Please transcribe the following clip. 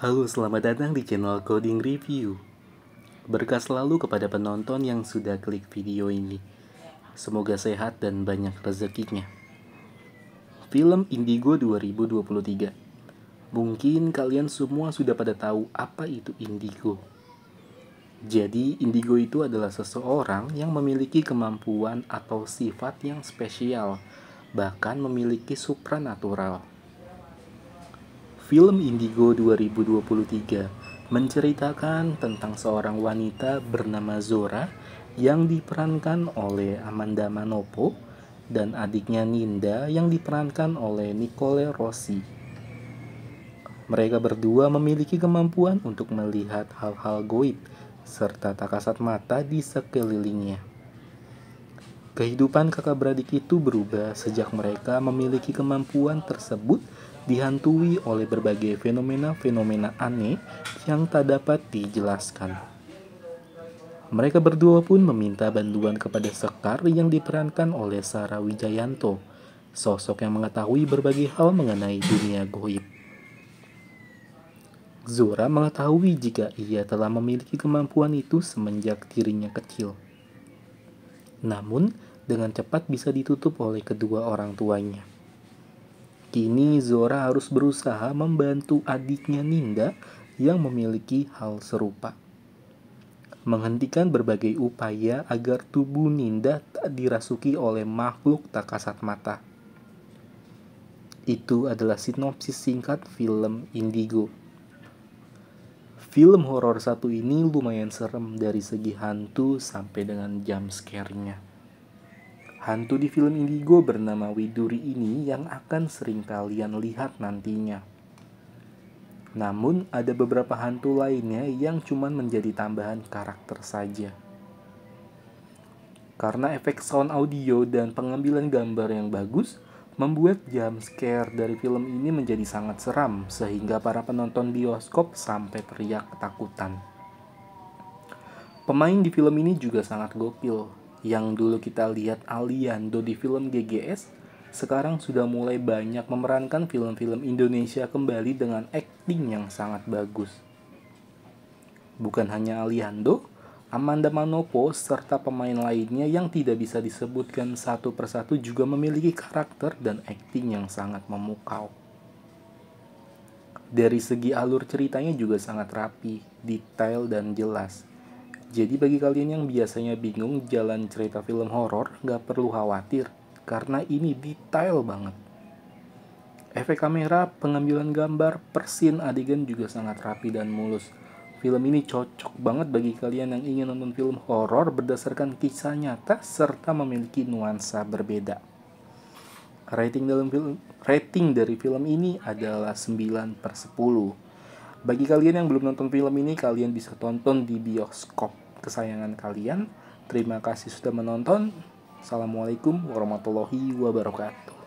Halo, selamat datang di channel Coding Review. Berkah selalu kepada penonton yang sudah klik video ini. Semoga sehat dan banyak rezekinya. Film Indigo 2023. Mungkin kalian semua sudah pada tahu apa itu indigo. Jadi, indigo itu adalah seseorang yang memiliki kemampuan atau sifat yang spesial, bahkan memiliki supranatural Film Indigo 2023 menceritakan tentang seorang wanita bernama Zora yang diperankan oleh Amanda Manopo dan adiknya Ninda yang diperankan oleh Nicole Rossi. Mereka berdua memiliki kemampuan untuk melihat hal-hal goib serta tak kasat mata di sekelilingnya. Kehidupan kakak beradik itu berubah sejak mereka memiliki kemampuan tersebut dihantui oleh berbagai fenomena-fenomena aneh yang tak dapat dijelaskan. Mereka berdua pun meminta bantuan kepada Sekar yang diperankan oleh Sarah Wijayanto, sosok yang mengetahui berbagai hal mengenai dunia goib. Zora mengetahui jika ia telah memiliki kemampuan itu semenjak dirinya kecil. Namun, dengan cepat bisa ditutup oleh kedua orang tuanya. Kini Zora harus berusaha membantu adiknya Ninda yang memiliki hal serupa. Menghentikan berbagai upaya agar tubuh Ninda tak dirasuki oleh makhluk tak kasat mata. Itu adalah sinopsis singkat film Indigo. Film horor satu ini lumayan serem dari segi hantu sampai dengan jump scare-nya. Hantu di film Indigo bernama Widuri ini yang akan sering kalian lihat nantinya. Namun, ada beberapa hantu lainnya yang cuma menjadi tambahan karakter saja. Karena efek sound audio dan pengambilan gambar yang bagus, membuat jam scare dari film ini menjadi sangat seram sehingga para penonton bioskop sampai teriak ketakutan. Pemain di film ini juga sangat gokil yang dulu kita lihat Aliando di film GGS, sekarang sudah mulai banyak memerankan film-film Indonesia kembali dengan akting yang sangat bagus. Bukan hanya Aliando, Amanda Manopo serta pemain lainnya yang tidak bisa disebutkan satu persatu juga memiliki karakter dan akting yang sangat memukau. Dari segi alur ceritanya juga sangat rapi, detail dan jelas jadi bagi kalian yang biasanya bingung jalan cerita film horor, gak perlu khawatir karena ini detail banget. Efek kamera, pengambilan gambar, persin adegan juga sangat rapi dan mulus. Film ini cocok banget bagi kalian yang ingin nonton film horor berdasarkan kisah nyata serta memiliki nuansa berbeda. Rating dalam film rating dari film ini adalah 9 per 10. Bagi kalian yang belum nonton film ini, kalian bisa tonton di bioskop kesayangan kalian. Terima kasih sudah menonton. Assalamualaikum warahmatullahi wabarakatuh.